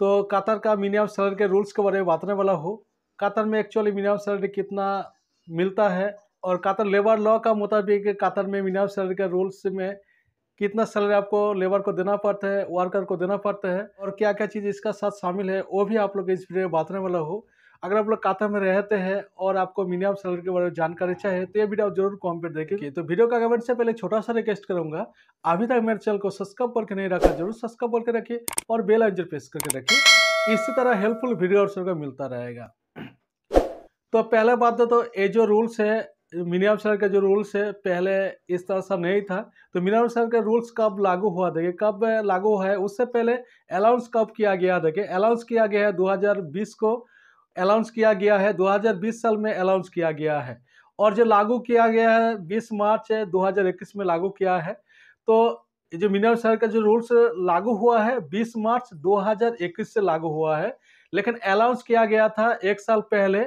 तो कातर का मिनिमम सैलरी के रूल्स के बारे में बताने वाला हूँ कातर में एक्चुअली मिनिमम सैलरी कितना मिलता है और कातर लेबर लॉ का मुताबिक कातर में मिनिमम सैलरी के रूल्स में कितना सैलरी आपको लेबर को देना पड़ता है वर्कर को देना पड़ता है और क्या क्या चीज़ इसका साथ शामिल है वो भी आप लोग इस वीडियो में बताने वाला हूँ अगर आप लोग काता में रहते हैं और आपको मिनिमम सैलरी के बारे में जानकारी चाहिए तो ये वीडियो आप जरूर कॉमेंट देखेंगे तो वीडियो का कमेंट से पहले छोटा सा रिक्वेस्ट करूंगा अभी तक मेरे चैनल को सब्सक्राइब करके नहीं रखा जरूर सब्सक्राइब करके रखिए और बेल आइजर प्रेस करके रखिए इसी तरह हेल्पफुल वीडियो और सबका मिलता रहेगा तो पहले बात तो ये जो रूल्स है मिनिमम सैलरी का जो रूल्स है पहले इस तरह सा नहीं था तो मिनिमम सैलरी का रूल्स कब लागू हुआ देखे कब लागू हुआ है उससे पहले अलाउंस कब किया गया देखे अलाउंस किया गया है 2020 को अलाउंस किया गया है 2020 साल में अलाउंस किया गया है और जो लागू किया गया है 20 मार्च 2021 में लागू किया है तो जो मिनिमम शहर का जो रूल्स लागू हुआ है 20 मार्च 2021 से लागू हुआ है लेकिन अलाउंस किया गया था एक साल पहले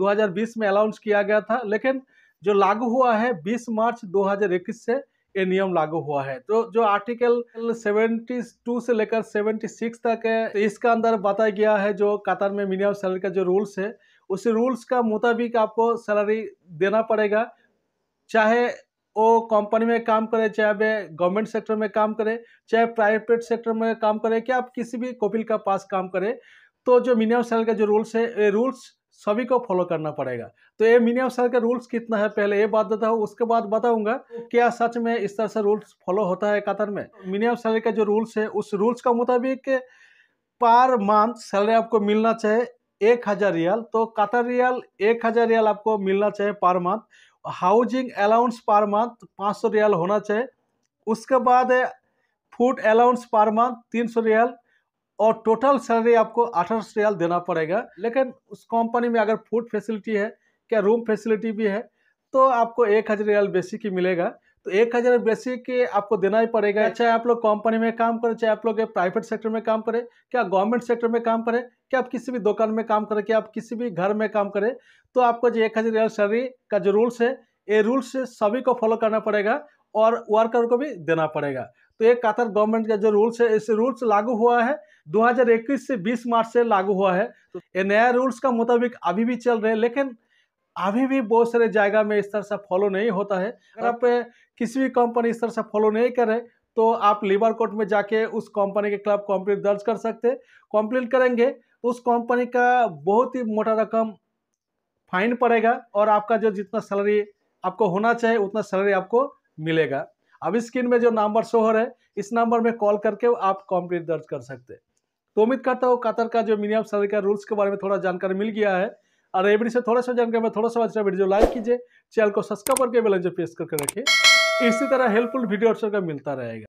2020 में अलाउंस किया गया था लेकिन जो लागू हुआ है 20 मार्च 2021 से ये नियम लागू हुआ है तो जो आर्टिकल 72 से लेकर 76 तक है तो इसका अंदर बताया गया है जो कतार में मिनिमम सैलरी का जो रूल्स है उसी रूल्स का मुताबिक आपको सैलरी देना पड़ेगा चाहे वो कंपनी में काम करे चाहे वे गवर्नमेंट सेक्टर में काम करे चाहे प्राइवेट सेक्टर में काम करे क्या आप किसी भी कॉपिल का पास काम करें तो जो मिनिमम सैलरी का जो रूल्स है ये रूल्स सभी को फॉलो करना पड़ेगा तो ये मिनिमम सर का रूल्स कितना है पहले ये बात देता हूँ उसके बाद बताऊंगा क्या सच में इस तरह से रूल्स फॉलो होता है कतर में मिनिमम सैलरी का जो रूल्स है उस रूल्स का मुताबिक पर मंथ सैलरी आपको मिलना चाहिए एक हज़ार रियाल तो कतर रियाल एक हज़ार रियाल आपको मिलना चाहिए per month housing allowance per month पाँच सौ रियाल होना चाहिए उसके बाद फूड अलाउंस पर मंथ तीन सौ रियाल और टोटल सैलरी आपको अठारह रियाल देना पड़ेगा लेकिन उस कंपनी में अगर फूड फैसिलिटी है क्या रूम फैसिलिटी भी है तो आपको एक हज़ार रियाल बेसिक की मिलेगा तो एक हज़ार बेसिक आपको देना ही पड़ेगा चाहे आप लोग कंपनी में काम करें चाहे आप लोग प्राइवेट सेक्टर में काम करें क्या गवर्नमेंट सेक्टर में काम करें क्या आप किसी भी दुकान में काम करें क्या आप किसी भी घर में काम करें तो आपको जो एक हज़ार रियाल सैलरी का जो रूल्स है ये रूल्स सभी को फॉलो करना पड़ेगा और वर्कर को भी देना पड़ेगा तो ये कतर गवर्नमेंट का जो रूल्स है इस रूल्स लागू हुआ है 2021 से 20 मार्च से लागू हुआ है तो ये नया रूल्स का मुताबिक अभी भी चल रहे हैं लेकिन अभी भी बहुत सारे जगह में इस तरह से फॉलो नहीं होता है अगर आप किसी भी कंपनी इस तरह से फॉलो नहीं करे तो आप लेबर कोर्ट में जाके उस कंपनी के खिलाफ कंप्लेंट दर्ज कर सकते कंप्लेंट करेंगे तो उस कंपनी का बहुत ही मोटा रकम फाइन पड़ेगा और आपका जो जितना सैलरी आपको होना चाहिए उतना सैलरी आपको मिलेगा अब स्क्रीन में जो नंबर शो हो रहा है इस नंबर में कॉल करके आप कंप्लेंट दर्ज कर सकते हैं तो उम्मीद करता हूँ कतर का जो मिनिमम सैलरी का रूल्स के बारे में थोड़ा जानकारी मिल गया है और एवरी से थोड़ा सा जानकारी में थोड़ा सा अच्छा वीडियो लाइक कीजिए चैनल को सब्सक्राइब करके बेलन जो प्रेस करके रखिए इसी तरह हेल्पफुल वीडियो का मिलता रहेगा